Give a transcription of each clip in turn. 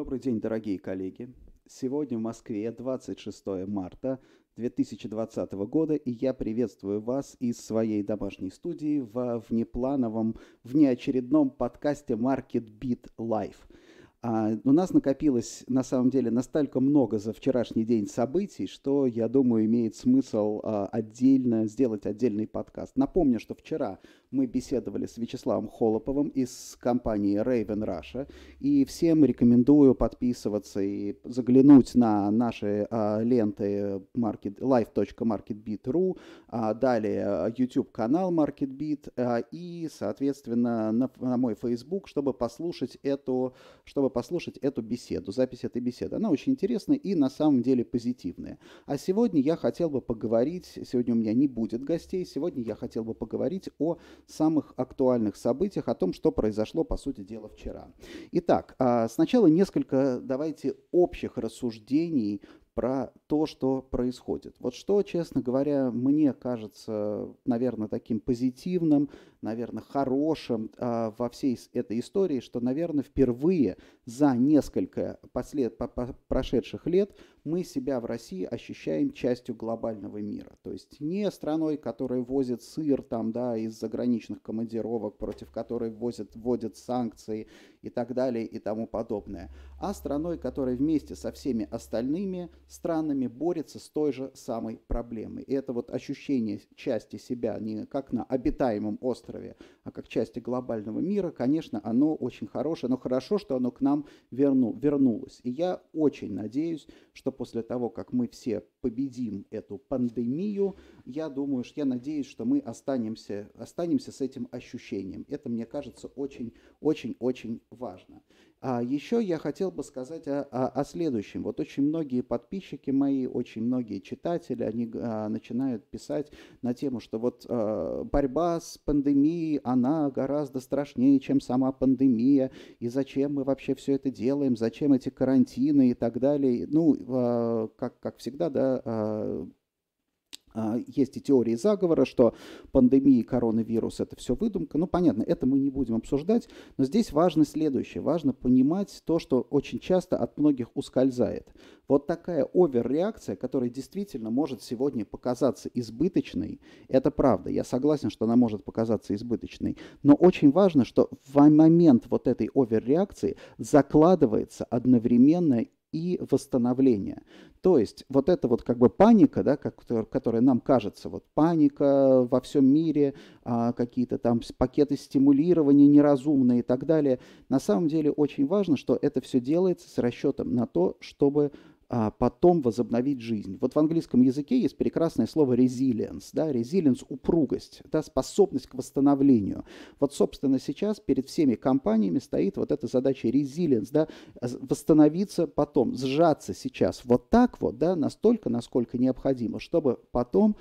Добрый день, дорогие коллеги. Сегодня в Москве 26 марта 2020 года, и я приветствую вас из своей домашней студии во внеплановом, внеочередном подкасте Market Beat Live – а у нас накопилось, на самом деле, настолько много за вчерашний день событий, что, я думаю, имеет смысл а, отдельно сделать отдельный подкаст. Напомню, что вчера мы беседовали с Вячеславом Холоповым из компании Raven Russia, и всем рекомендую подписываться и заглянуть на наши а, ленты market, live.marketbit.ru, а, далее YouTube-канал MarketBit а, и, соответственно, на, на мой Facebook, чтобы послушать эту, чтобы послушать эту беседу, запись этой беседы. Она очень интересная и на самом деле позитивная. А сегодня я хотел бы поговорить, сегодня у меня не будет гостей, сегодня я хотел бы поговорить о самых актуальных событиях, о том, что произошло, по сути дела, вчера. Итак, а, сначала несколько, давайте, общих рассуждений про то, что происходит. Вот что, честно говоря, мне кажется, наверное, таким позитивным, наверное, хорошим э, во всей этой истории, что, наверное, впервые за несколько послед... по -по прошедших лет мы себя в России ощущаем частью глобального мира. То есть не страной, которая возит сыр там, да, из заграничных командировок, против которой возят, вводят санкции и так далее и тому подобное, а страной, которая вместе со всеми остальными странами борется с той же самой проблемой. И это вот ощущение части себя не как на обитаемом острове, а как части глобального мира, конечно, оно очень хорошее, но хорошо, что оно к нам верну, вернулось. И я очень надеюсь, что после того, как мы все победим эту пандемию, я думаю, что я надеюсь, что мы останемся, останемся с этим ощущением. Это, мне кажется, очень-очень-очень важно. А еще я хотел бы сказать о, о, о следующем. Вот очень многие подписчики мои, очень многие читатели, они а, начинают писать на тему, что вот а, борьба с пандемией, она гораздо страшнее, чем сама пандемия, и зачем мы вообще все это делаем, зачем эти карантины и так далее. Ну, а, как, как всегда, да, а, а, есть и теории заговора, что пандемия коронавирус – это все выдумка. Ну, понятно, это мы не будем обсуждать, но здесь важно следующее. Важно понимать то, что очень часто от многих ускользает. Вот такая оверреакция, которая действительно может сегодня показаться избыточной, это правда, я согласен, что она может показаться избыточной, но очень важно, что в момент вот этой оверреакции закладывается одновременно и восстановления. То есть вот эта вот как бы паника, да, как, которая нам кажется, вот паника во всем мире, а, какие-то там пакеты стимулирования неразумные и так далее, на самом деле очень важно, что это все делается с расчетом на то, чтобы а потом возобновить жизнь. Вот в английском языке есть прекрасное слово resilience, да, resilience – упругость, да, способность к восстановлению. Вот, собственно, сейчас перед всеми компаниями стоит вот эта задача resilience, да, восстановиться потом, сжаться сейчас вот так вот, да, настолько, насколько необходимо, чтобы потом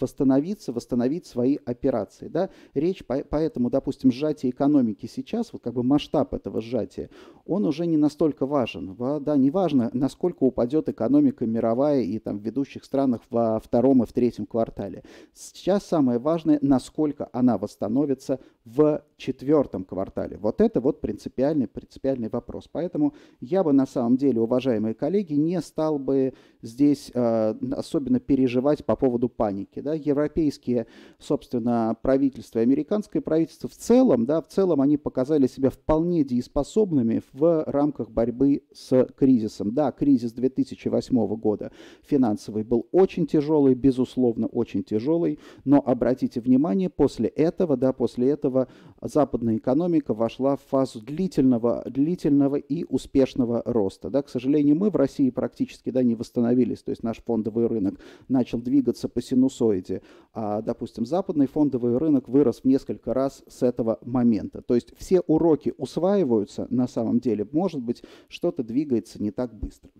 восстановиться, восстановить свои операции. Да? Речь по, поэтому, допустим, сжатие экономики сейчас, вот как бы масштаб этого сжатия, он уже не настолько важен. Да, не важно, насколько упадет экономика мировая и там в ведущих странах во втором и в третьем квартале. Сейчас самое важное, насколько она восстановится в четвертом квартале. Вот это вот принципиальный, принципиальный вопрос. Поэтому я бы на самом деле, уважаемые коллеги, не стал бы здесь э, особенно переживать по поводу паники да, европейские, собственно, правительства американское правительство в целом, да, в целом они показали себя вполне дееспособными в рамках борьбы с кризисом. Да, кризис 2008 года финансовый был очень тяжелый, безусловно, очень тяжелый, но обратите внимание, после этого, да, после этого западная экономика вошла в фазу длительного, длительного и успешного роста. Да, к сожалению, мы в России практически да, не восстановились, то есть наш фондовый рынок начал двигаться по синусоиде плодоиде. А, допустим, западный фондовый рынок вырос в несколько раз с этого момента. То есть все уроки усваиваются на самом деле. Может быть, что-то двигается не так быстро.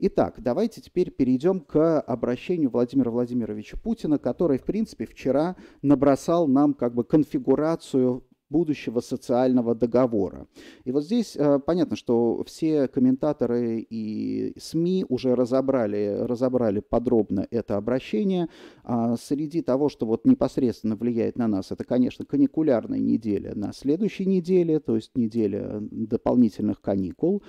Итак, давайте теперь перейдем к обращению Владимира Владимировича Путина, который, в принципе, вчера набросал нам как бы конфигурацию будущего социального договора. И вот здесь э, понятно, что все комментаторы и СМИ уже разобрали, разобрали подробно это обращение. А среди того, что вот непосредственно влияет на нас, это, конечно, каникулярная неделя на следующей неделе, то есть неделя дополнительных каникул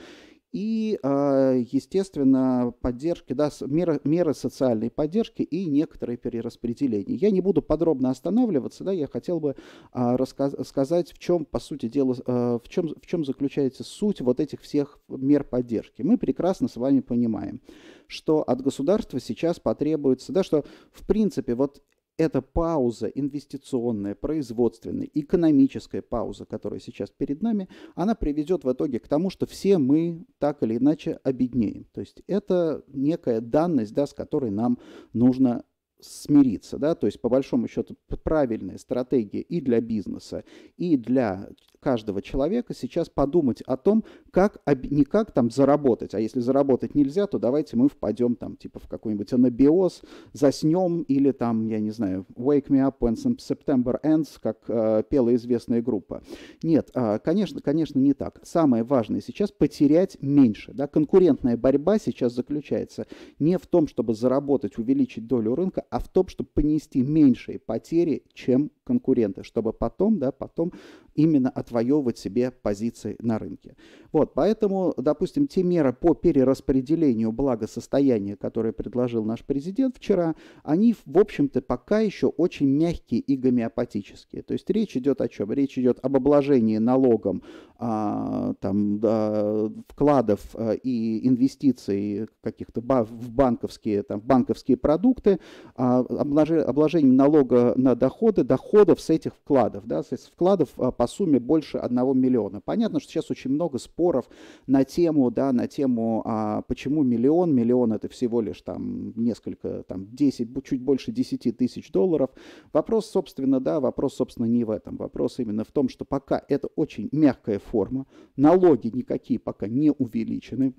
и, а, естественно, поддержки, да, меры, меры социальной поддержки и некоторые перераспределения. Я не буду подробно останавливаться, да, я хотел бы а, рассказать, в чем, по сути дела, а, в чем, в чем заключается суть вот этих всех мер поддержки. Мы прекрасно с вами понимаем, что от государства сейчас потребуется, да, что, в принципе, вот эта пауза инвестиционная, производственная, экономическая пауза, которая сейчас перед нами, она приведет в итоге к тому, что все мы так или иначе обеднеем. То есть это некая данность, да, с которой нам нужно смириться, да, то есть по большому счету правильная стратегия и для бизнеса, и для каждого человека сейчас подумать о том, как, не как там заработать, а если заработать нельзя, то давайте мы впадем там типа в какой-нибудь анабиоз, заснем или там, я не знаю, Wake Me Up When September Ends, как э, пела известная группа. Нет, э, конечно, конечно, не так. Самое важное сейчас потерять меньше. Да? Конкурентная борьба сейчас заключается не в том, чтобы заработать, увеличить долю рынка, а в том, чтобы понести меньшие потери, чем конкуренты, чтобы потом, да, потом именно отвоевывать себе позиции на рынке. Вот вот, поэтому, допустим, те меры по перераспределению благосостояния, которые предложил наш президент вчера, они, в общем-то, пока еще очень мягкие и гомеопатические. То есть речь идет о чем? Речь идет об обложении налогом а, там, да, вкладов а, и инвестиций каких-то в, банковские, там, банковские продукты, а, обложи- налога на доходы, доходов с этих вкладов, да, с вкладов а, по сумме больше 1 миллиона. Понятно, что сейчас очень много споров споров на тему, да, на тему, а почему миллион, миллион это всего лишь там несколько, там 10, чуть больше 10 тысяч долларов. Вопрос, собственно, да, вопрос, собственно, не в этом. Вопрос именно в том, что пока это очень мягкая форма, налоги никакие пока не увеличены,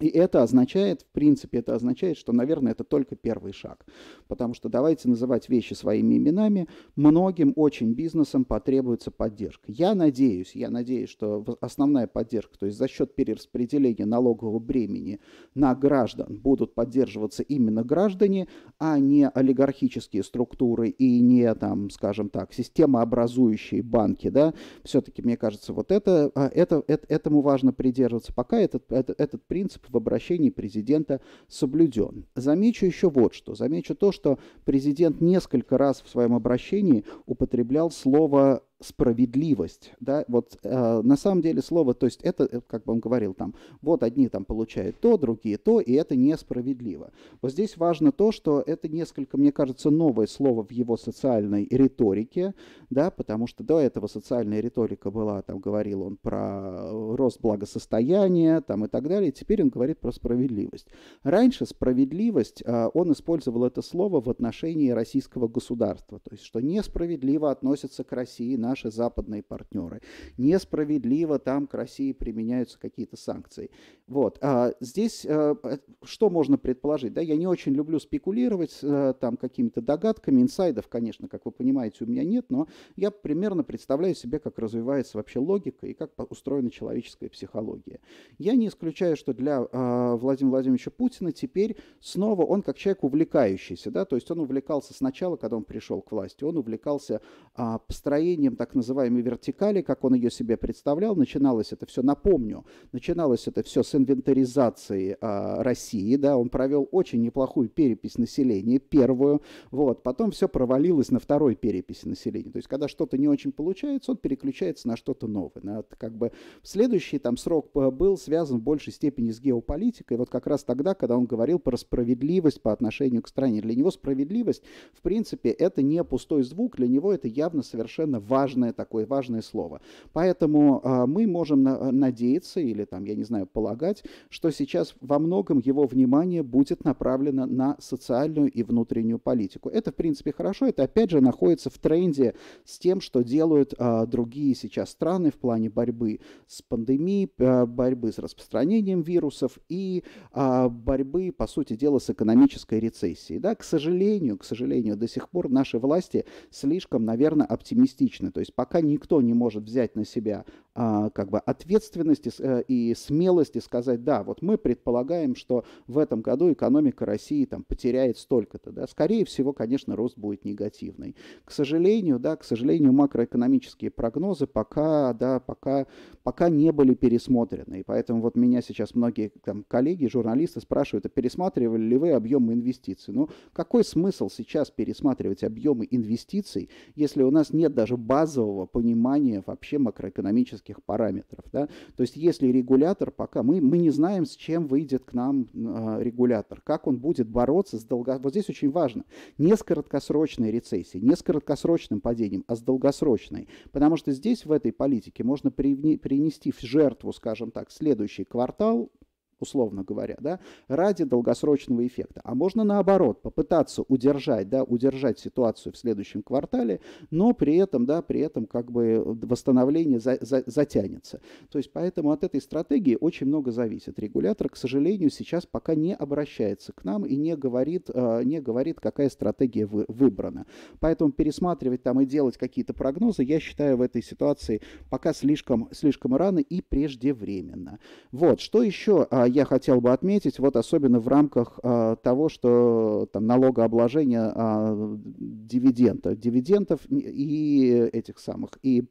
и это означает, в принципе, это означает, что, наверное, это только первый шаг. Потому что давайте называть вещи своими именами. Многим очень бизнесам потребуется поддержка. Я надеюсь, я надеюсь, что основная поддержка, то есть за счет перераспределения налогового бремени на граждан будут поддерживаться именно граждане, а не олигархические структуры и не, там, скажем так, системообразующие банки. Да? Все-таки, мне кажется, вот это, а, это, это, этому важно придерживаться. Пока этот, этот, этот принцип в обращении президента соблюден. Замечу еще вот что. Замечу то, что президент несколько раз в своем обращении употреблял слово справедливость, да, вот э, на самом деле слово, то есть это, э, как бы он говорил там, вот одни там получают то, другие то, и это несправедливо. Вот здесь важно то, что это несколько, мне кажется, новое слово в его социальной риторике, да, потому что до этого социальная риторика была, там говорил он про э, рост благосостояния, там и так далее, теперь он говорит про справедливость. Раньше справедливость, э, он использовал это слово в отношении российского государства, то есть что несправедливо относятся к России на наши западные партнеры. Несправедливо там к России применяются какие-то санкции. Вот. А здесь э, э, что можно предположить? Да, я не очень люблю спекулировать э, там какими-то догадками. Инсайдов, конечно, как вы понимаете, у меня нет, но я примерно представляю себе, как развивается вообще логика и как устроена человеческая психология. Я не исключаю, что для Владимира Владимировича Путина теперь снова он как человек увлекающийся, да, то есть он увлекался сначала, когда он пришел к власти, он увлекался а, построением так называемой вертикали, как он ее себе представлял. Начиналось это все, напомню, начиналось это все с инвентаризации э, а, России, да, он провел очень неплохую перепись населения, первую, вот, потом все провалилось на второй переписи населения. То есть, когда что-то не очень получается, он переключается на что-то новое. На, как бы следующий там срок был связан в большей степени с геополитикой, вот как раз тогда, когда он говорил про справедливость по отношению к стране. Для него справедливость, в принципе, это не пустой звук, для него это явно совершенно важно важное такое, важное слово. Поэтому а, мы можем надеяться или там, я не знаю, полагать, что сейчас во многом его внимание будет направлено на социальную и внутреннюю политику. Это, в принципе, хорошо. Это, опять же, находится в тренде с тем, что делают а, другие сейчас страны в плане борьбы с пандемией, а, борьбы с распространением вирусов и борьбы, по сути дела, с экономической рецессией. Да, к сожалению, к сожалению, до сих пор наши власти слишком, наверное, оптимистичны то есть пока никто не может взять на себя а, как бы ответственности э, и смелости сказать, да, вот мы предполагаем, что в этом году экономика России там потеряет столько-то, да, скорее всего, конечно, рост будет негативный. К сожалению, да, к сожалению, макроэкономические прогнозы пока, да, пока, пока не были пересмотрены, и поэтому вот меня сейчас многие там коллеги, журналисты спрашивают, а пересматривали ли вы объемы инвестиций? Ну, какой смысл сейчас пересматривать объемы инвестиций, если у нас нет даже базового понимания вообще макроэкономических экономических параметров. Да? То есть если регулятор пока, мы, мы не знаем, с чем выйдет к нам э, регулятор, как он будет бороться с долго... Вот здесь очень важно, не с краткосрочной рецессией, не с краткосрочным падением, а с долгосрочной. Потому что здесь в этой политике можно при... принести в жертву, скажем так, следующий квартал, условно говоря, да, ради долгосрочного эффекта. А можно наоборот попытаться удержать, да, удержать ситуацию в следующем квартале, но при этом, да, при этом как бы восстановление за, за, затянется. То есть поэтому от этой стратегии очень много зависит. Регулятор, к сожалению, сейчас пока не обращается к нам и не говорит, э, не говорит какая стратегия вы, выбрана. Поэтому пересматривать там и делать какие-то прогнозы, я считаю, в этой ситуации пока слишком, слишком рано и преждевременно. Вот, что еще а, я хотел бы отметить, вот особенно в рамках а, того, что там налогообложение а, дивидендов, дивидендов и этих самых, и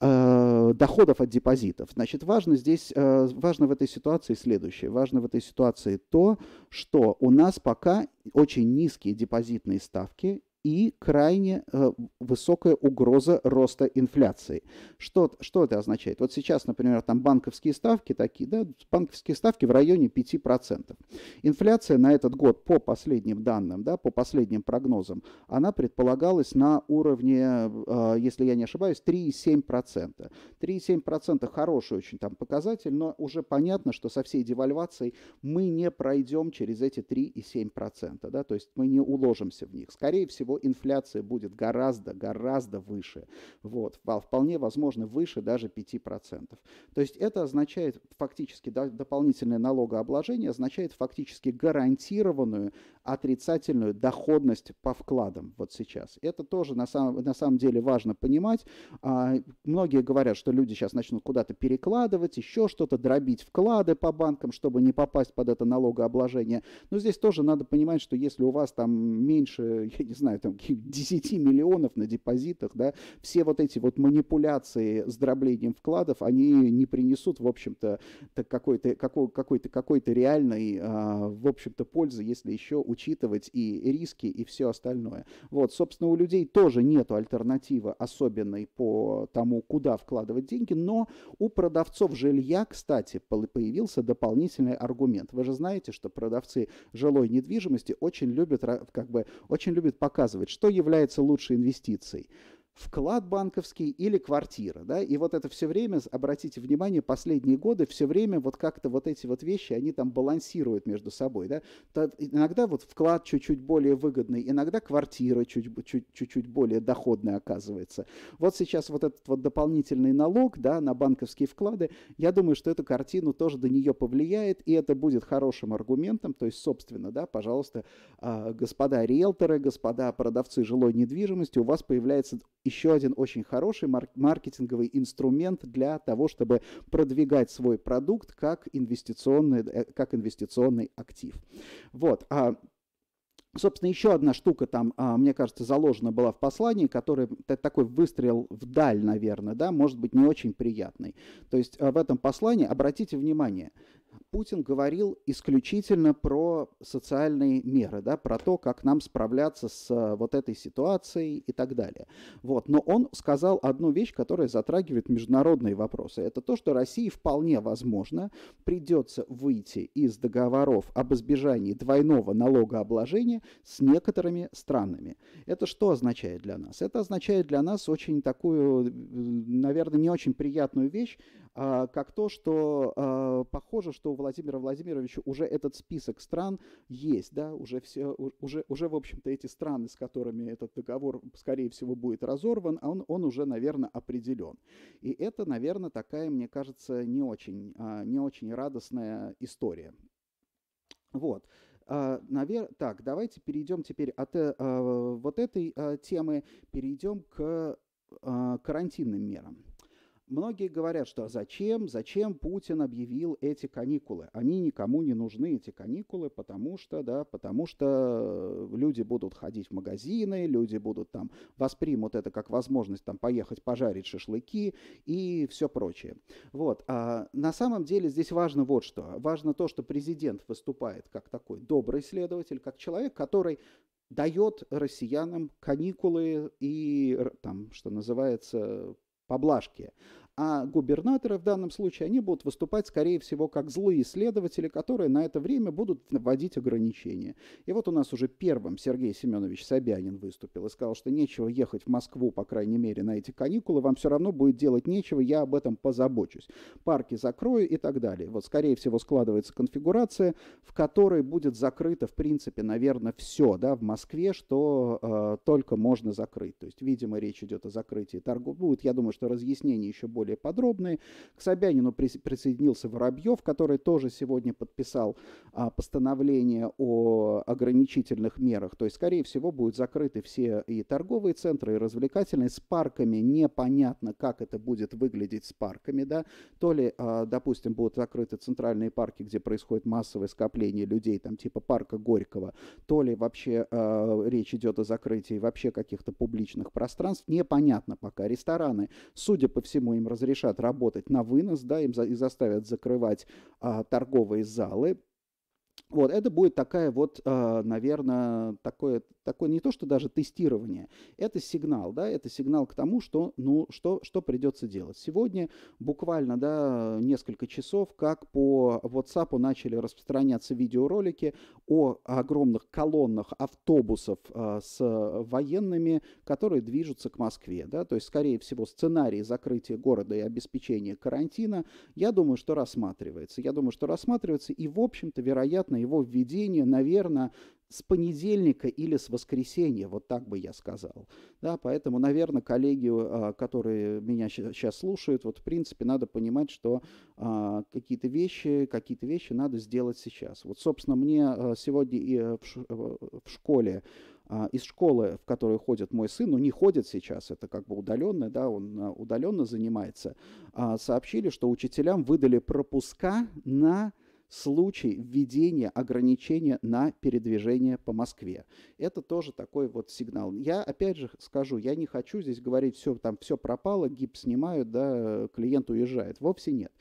а, доходов от депозитов. Значит, важно здесь, а, важно в этой ситуации следующее. Важно в этой ситуации то, что у нас пока очень низкие депозитные ставки и крайне э, высокая угроза роста инфляции. Что, что это означает? Вот сейчас, например, там банковские ставки такие, да, банковские ставки в районе 5%. Инфляция на этот год по последним данным, да, по последним прогнозам, она предполагалась на уровне, э, если я не ошибаюсь, 3,7%. 3,7% хороший очень там показатель, но уже понятно, что со всей девальвацией мы не пройдем через эти 3,7%, да, то есть мы не уложимся в них. Скорее всего, его инфляция будет гораздо, гораздо выше. Вот, вполне возможно, выше даже 5%. То есть это означает фактически дополнительное налогообложение, означает фактически гарантированную отрицательную доходность по вкладам вот сейчас. Это тоже на, самом на самом деле важно понимать. А, многие говорят, что люди сейчас начнут куда-то перекладывать, еще что-то дробить вклады по банкам, чтобы не попасть под это налогообложение. Но здесь тоже надо понимать, что если у вас там меньше, я не знаю, там, 10 миллионов на депозитах, да, все вот эти вот манипуляции с дроблением вкладов, они не принесут, в общем-то, какой-то какой какой-то какой-то реальной, а, в общем-то, пользы, если еще учитывать и риски, и все остальное. Вот, собственно, у людей тоже нет альтернативы особенной по тому, куда вкладывать деньги, но у продавцов жилья, кстати, появился дополнительный аргумент. Вы же знаете, что продавцы жилой недвижимости очень любят, как бы, очень любят показывать показывать, что является лучшей инвестицией вклад банковский или квартира, да, и вот это все время, обратите внимание, последние годы все время вот как-то вот эти вот вещи, они там балансируют между собой, да, То иногда вот вклад чуть-чуть более выгодный, иногда квартира чуть-чуть более доходная оказывается. Вот сейчас вот этот вот дополнительный налог, да, на банковские вклады, я думаю, что эту картину тоже до нее повлияет, и это будет хорошим аргументом, то есть, собственно, да, пожалуйста, а, господа риэлторы, господа продавцы жилой недвижимости, у вас появляется еще один очень хороший маркетинговый инструмент для того, чтобы продвигать свой продукт как инвестиционный, э, как инвестиционный актив. Вот. А Собственно, еще одна штука там, а, мне кажется, заложена была в послании, который такой выстрел вдаль, наверное, да, может быть не очень приятный. То есть а, в этом послании, обратите внимание, Путин говорил исключительно про социальные меры, да, про то, как нам справляться с э, вот этой ситуацией и так далее. Вот. Но он сказал одну вещь, которая затрагивает международные вопросы. Это то, что России вполне возможно придется выйти из договоров об избежании двойного налогообложения с некоторыми странами. Это что означает для нас? Это означает для нас очень такую, наверное, не очень приятную вещь, а, как то, что а, похоже, что у Владимира Владимировича уже этот список стран есть, да, уже все, уже, уже, в общем-то, эти страны, с которыми этот договор, скорее всего, будет разорван, а он, он уже, наверное, определен. И это, наверное, такая, мне кажется, не очень, не очень радостная история. Вот. Навер... Так, давайте перейдем теперь от э, вот этой э, темы, перейдем к э, карантинным мерам. Многие говорят, что зачем, зачем Путин объявил эти каникулы? Они никому не нужны, эти каникулы, потому что, да, потому что э, люди будут ходить в магазины, люди будут там, воспримут это как возможность там поехать пожарить шашлыки и все прочее. Вот, а на самом деле здесь важно вот что. Важно то, что президент выступает как такой добрый следователь, как человек, который дает россиянам каникулы и там, что называется, поблажки а губернаторы в данном случае, они будут выступать, скорее всего, как злые следователи, которые на это время будут вводить ограничения. И вот у нас уже первым Сергей Семенович Собянин выступил и сказал, что нечего ехать в Москву, по крайней мере, на эти каникулы, вам все равно будет делать нечего, я об этом позабочусь. Парки закрою и так далее. Вот, скорее всего, складывается конфигурация, в которой будет закрыто, в принципе, наверное, все да, в Москве, что э, только можно закрыть. То есть, видимо, речь идет о закрытии торгов. Будет, я думаю, что разъяснение еще будет более подробные. К Собянину присоединился Воробьев, который тоже сегодня подписал а, постановление о ограничительных мерах. То есть, скорее всего, будут закрыты все и торговые центры, и развлекательные. С парками непонятно, как это будет выглядеть с парками. Да? То ли, а, допустим, будут закрыты центральные парки, где происходит массовое скопление людей, там типа парка Горького, то ли вообще а, речь идет о закрытии вообще каких-то публичных пространств. Непонятно пока. Рестораны, судя по всему, им разрешат работать на вынос, да, им за, и заставят закрывать а, торговые залы. Вот, это будет такая вот, а, наверное, такое такое не то, что даже тестирование, это сигнал, да, это сигнал к тому, что, ну, что, что придется делать. Сегодня буквально, да, несколько часов, как по WhatsApp начали распространяться видеоролики о огромных колоннах автобусов а, с военными, которые движутся к Москве, да, то есть, скорее всего, сценарий закрытия города и обеспечения карантина, я думаю, что рассматривается, я думаю, что рассматривается, и, в общем-то, вероятно, его введение, наверное, с понедельника или с воскресенья, вот так бы я сказал. Да, поэтому, наверное, коллеги, а, которые меня сейчас слушают, вот в принципе надо понимать, что а, какие-то вещи, какие-то вещи надо сделать сейчас. Вот, собственно, мне а, сегодня и э, э, в школе из школы, в которую ходит мой сын, ну не ходит сейчас, это как бы удаленно, да, он удаленно занимается, сообщили, что учителям выдали пропуска на случай введения ограничения на передвижение по Москве. Это тоже такой вот сигнал. Я опять же скажу, я не хочу здесь говорить, все там все пропало, гипс снимают, да, клиент уезжает. Вовсе нет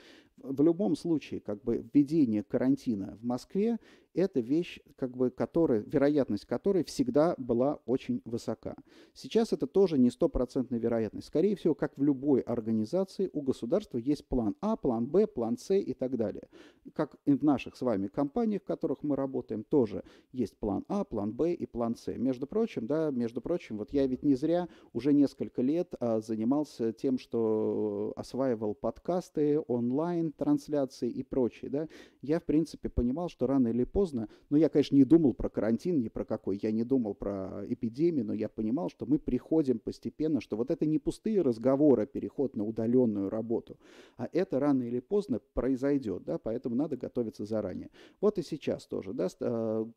в любом случае, как бы введение карантина в Москве – это вещь, как бы, которая, вероятность которой всегда была очень высока. Сейчас это тоже не стопроцентная вероятность. Скорее всего, как в любой организации, у государства есть план А, план Б, план С и так далее. Как и в наших с вами компаниях, в которых мы работаем, тоже есть план А, план Б и план С. Между прочим, да, между прочим, вот я ведь не зря уже несколько лет а, занимался тем, что э, осваивал подкасты онлайн, онлайн-трансляции и прочее, да, я, в принципе, понимал, что рано или поздно, ну, я, конечно, не думал про карантин, ни про какой, я не думал про эпидемию, но я понимал, что мы приходим постепенно, что вот это не пустые разговоры, а переход на удаленную работу, а это рано или поздно произойдет, да, поэтому надо готовиться заранее. Вот и сейчас тоже, да,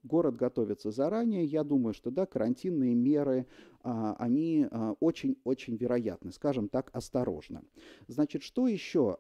город готовится заранее, я думаю, что, да, карантинные меры, а, они очень-очень а, вероятны, скажем так, осторожно. Значит, что еще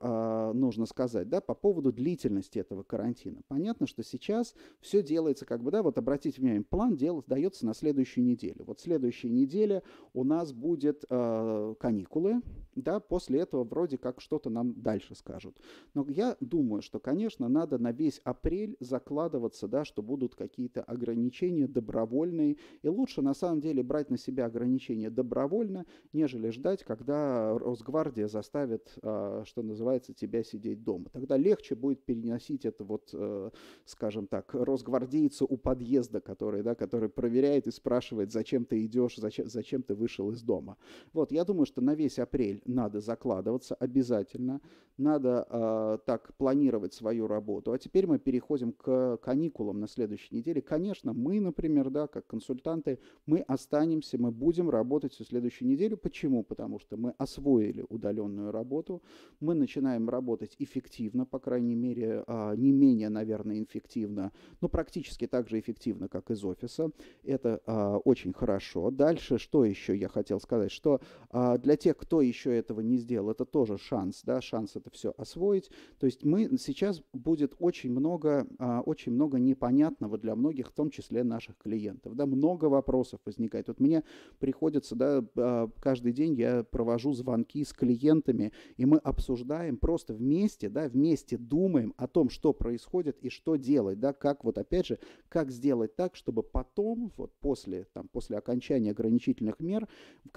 нужно сказать? сказать, да, по поводу длительности этого карантина. Понятно, что сейчас все делается, как бы, да, вот обратите внимание, план дел, дается на следующую неделю. Вот следующая неделя у нас будет э, каникулы, да, после этого вроде как что-то нам дальше скажут. Но я думаю, что, конечно, надо на весь апрель закладываться, да, что будут какие-то ограничения добровольные, и лучше на самом деле брать на себя ограничения добровольно, нежели ждать, когда Росгвардия заставит, э, что называется, тебя сидеть дома дома. Тогда легче будет переносить это вот, э, скажем так, росгвардейцу у подъезда, который, да, который проверяет и спрашивает, зачем ты идешь, зачем, зачем ты вышел из дома. Вот, я думаю, что на весь апрель надо закладываться обязательно, надо э, так планировать свою работу. А теперь мы переходим к каникулам на следующей неделе. Конечно, мы, например, да, как консультанты, мы останемся, мы будем работать всю следующую неделю. Почему? Потому что мы освоили удаленную работу, мы начинаем работать эффективно, эффективно, по крайней мере, а, не менее, наверное, эффективно, но практически так же эффективно, как из офиса. Это а, очень хорошо. Дальше, что еще я хотел сказать, что а, для тех, кто еще этого не сделал, это тоже шанс, да, шанс это все освоить. То есть мы сейчас будет очень много, очень много непонятного для многих, в том числе наших клиентов, да, много вопросов возникает. Вот мне приходится, да, каждый день я провожу звонки с клиентами, и мы обсуждаем просто вместе, да, вместе думаем о том, что происходит и что делать, да, как вот опять же, как сделать так, чтобы потом, вот после, там, после окончания ограничительных мер,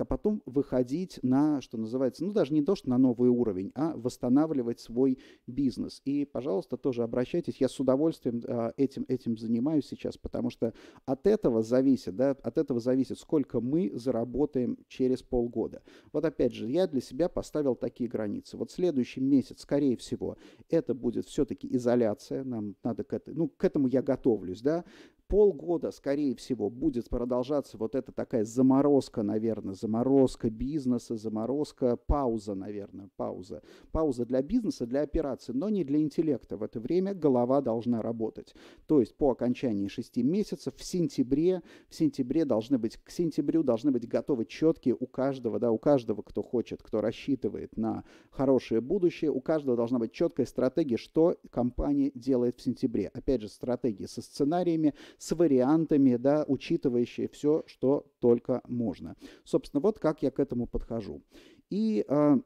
потом выходить на, что называется, ну даже не то, что на новый уровень, а восстанавливать свой бизнес. И, пожалуйста, тоже обращайтесь, я с удовольствием а, этим, этим занимаюсь сейчас, потому что от этого зависит, да, от этого зависит, сколько мы заработаем через полгода. Вот опять же, я для себя поставил такие границы. Вот следующий месяц, скорее всего, всего. Это будет все-таки изоляция, нам надо к этому, ну, к этому я готовлюсь, да, полгода, скорее всего, будет продолжаться вот эта такая заморозка, наверное, заморозка бизнеса, заморозка, пауза, наверное, пауза. Пауза для бизнеса, для операции, но не для интеллекта. В это время голова должна работать. То есть по окончании шести месяцев в сентябре, в сентябре должны быть, к сентябрю должны быть готовы четкие у каждого, да, у каждого, кто хочет, кто рассчитывает на хорошее будущее, у каждого должна быть четкая стратегия, что компания делает в сентябре. Опять же, стратегии со сценариями, с вариантами, да, учитывающие все, что только можно. Собственно, вот как я к этому подхожу. И э,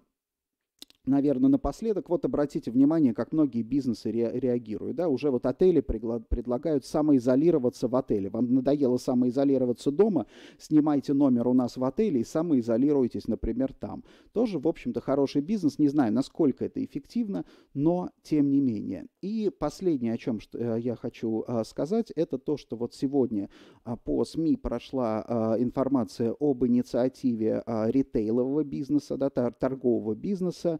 наверное, напоследок, вот обратите внимание, как многие бизнесы ре реагируют. Да? Уже вот отели предлагают самоизолироваться в отеле. Вам надоело самоизолироваться дома, снимайте номер у нас в отеле и самоизолируйтесь, например, там. Тоже, в общем-то, хороший бизнес. Не знаю, насколько это эффективно, но тем не менее. И последнее, о чем э, я хочу э, сказать, это то, что вот сегодня э, по СМИ прошла информация об инициативе ритейлового бизнеса, да, торгового бизнеса,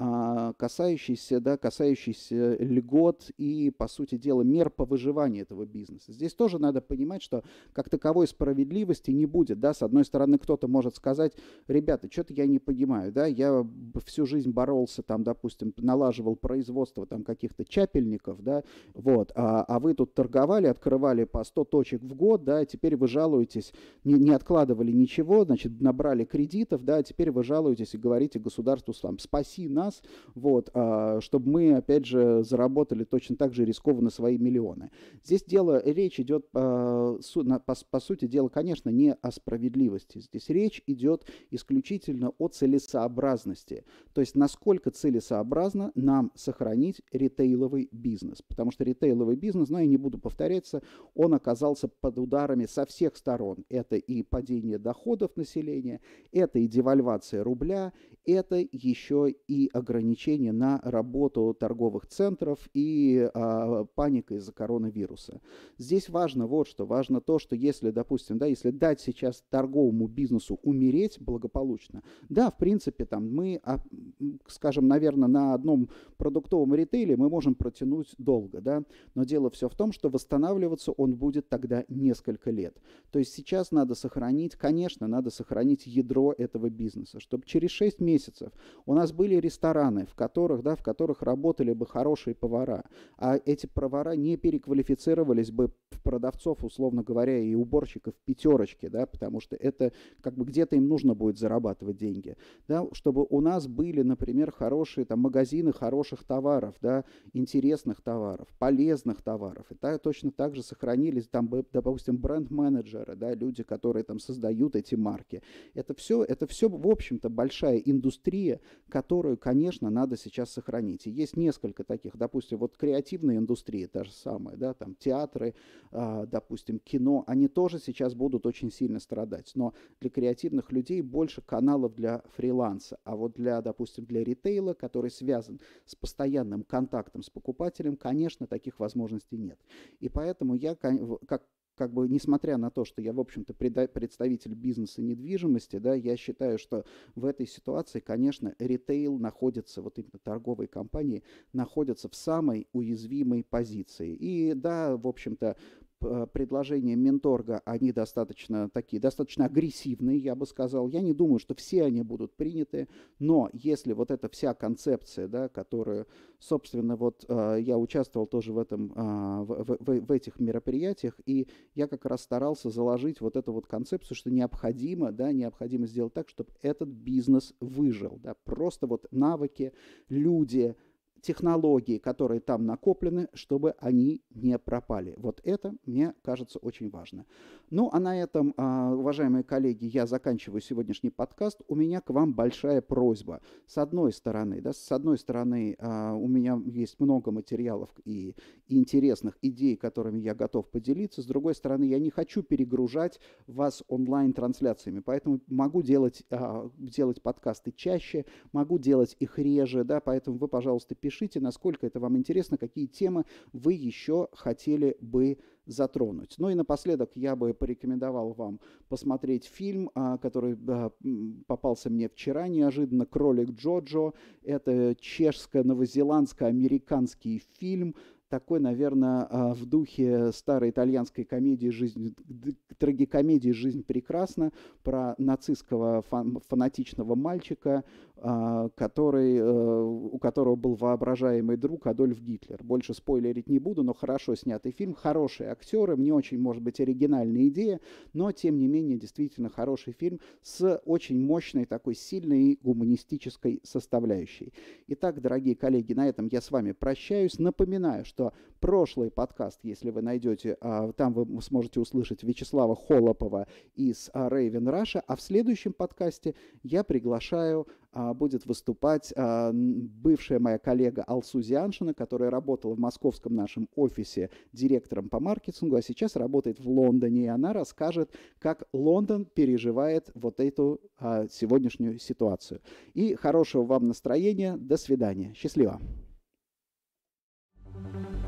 А, касающийся, да, касающийся льгот и, по сути дела, мер по выживанию этого бизнеса. Здесь тоже надо понимать, что как таковой справедливости не будет. Да? С одной стороны, кто-то может сказать, ребята, что-то я не понимаю, да? я всю жизнь боролся, там, допустим, налаживал производство там, каких-то чапельников, да? вот, а, а вы тут торговали, открывали по 100 точек в год, да, теперь вы жалуетесь, не, не откладывали ничего, значит, набрали кредитов, да, теперь вы жалуетесь и говорите государству, там, спаси нас, нас, вот, а, чтобы мы, опять же, заработали точно так же рискованно свои миллионы. Здесь дело, речь идет, а, су, на, по, по сути дела, конечно, не о справедливости. Здесь речь идет исключительно о целесообразности. То есть, насколько целесообразно нам сохранить ритейловый бизнес. Потому что ритейловый бизнес, ну знаю, не буду повторяться, он оказался под ударами со всех сторон. Это и падение доходов населения, это и девальвация рубля, это еще и ограничения на работу торговых центров и а, паника из-за коронавируса. Здесь важно вот что. Важно то, что если, допустим, да, если дать сейчас торговому бизнесу умереть благополучно, да, в принципе, там мы, а, скажем, наверное, на одном продуктовом ритейле мы можем протянуть долго, да, но дело все в том, что восстанавливаться он будет тогда несколько лет. То есть сейчас надо сохранить, конечно, надо сохранить ядро этого бизнеса, чтобы через 6 месяцев у нас были рестораны, рестораны, в которых, да, в которых работали бы хорошие повара, а эти повара не переквалифицировались бы в продавцов, условно говоря, и уборщиков пятерочки, да, потому что это как бы где-то им нужно будет зарабатывать деньги, да, чтобы у нас были, например, хорошие там магазины хороших товаров, да, интересных товаров, полезных товаров, и так, точно так же сохранились там, допустим, бренд-менеджеры, да, люди, которые там создают эти марки. Это все, это все, в общем-то, большая индустрия, которую, конечно, конечно, надо сейчас сохранить. И есть несколько таких, допустим, вот креативные индустрии, та же самая, да, там театры, э, допустим, кино, они тоже сейчас будут очень сильно страдать. Но для креативных людей больше каналов для фриланса, а вот для, допустим, для ритейла, который связан с постоянным контактом с покупателем, конечно, таких возможностей нет. И поэтому я, как как бы несмотря на то, что я, в общем-то, представитель бизнеса недвижимости, да, я считаю, что в этой ситуации, конечно, ритейл находится, вот именно торговые компании, находятся в самой уязвимой позиции. И да, в общем-то, Э, предложения Минторга, они достаточно такие, достаточно агрессивные, я бы сказал. Я не думаю, что все они будут приняты, но если вот эта вся концепция, да, которую, собственно, вот э, я участвовал тоже в, этом, а, в, в, в этих мероприятиях, и я как раз старался заложить вот эту вот концепцию, что необходимо, да, необходимо сделать так, чтобы этот бизнес выжил, да, просто вот навыки, люди, люди, технологии, которые там накоплены, чтобы они не пропали. Вот это, мне кажется, очень важно. Ну, а на этом, а, уважаемые коллеги, я заканчиваю сегодняшний подкаст. У меня к вам большая просьба. С одной стороны, да, с одной стороны, а, у меня есть много материалов и интересных идей, которыми я готов поделиться. С другой стороны, я не хочу перегружать вас онлайн-трансляциями, поэтому могу делать, а, делать подкасты чаще, могу делать их реже, да, поэтому вы, пожалуйста, пишите пишите, насколько это вам интересно, какие темы вы еще хотели бы затронуть. Ну и напоследок я бы порекомендовал вам посмотреть фильм, а, который попался мне вчера неожиданно, «Кролик Джоджо». Это чешско-новозеландско-американский фильм, такой, наверное, а, в духе старой итальянской комедии «Жизнь», трагикомедии «Жизнь прекрасна» про нацистского фанатичного мальчика, а, который, э, у которого был воображаемый друг Адольф Гитлер. Больше спойлерить не буду, но хорошо снятый фильм, хорошие актеры, мне очень, может быть, оригинальная идея, но, тем не менее, действительно хороший фильм с очень мощной такой сильной гуманистической составляющей. Итак, дорогие коллеги, на этом я с вами прощаюсь. Напоминаю, что прошлый подкаст, если вы найдете, а, там вы сможете услышать Вячеслава Холопова из а, Raven Раша, а в следующем подкасте я приглашаю а, будет выступать а, бывшая моя коллега Алсу Зианшина, которая работала в московском нашем офисе директором по маркетингу, а сейчас работает в Лондоне, и она расскажет, как Лондон переживает вот эту а, сегодняшнюю ситуацию. И хорошего вам настроения, до свидания, счастливо! thank you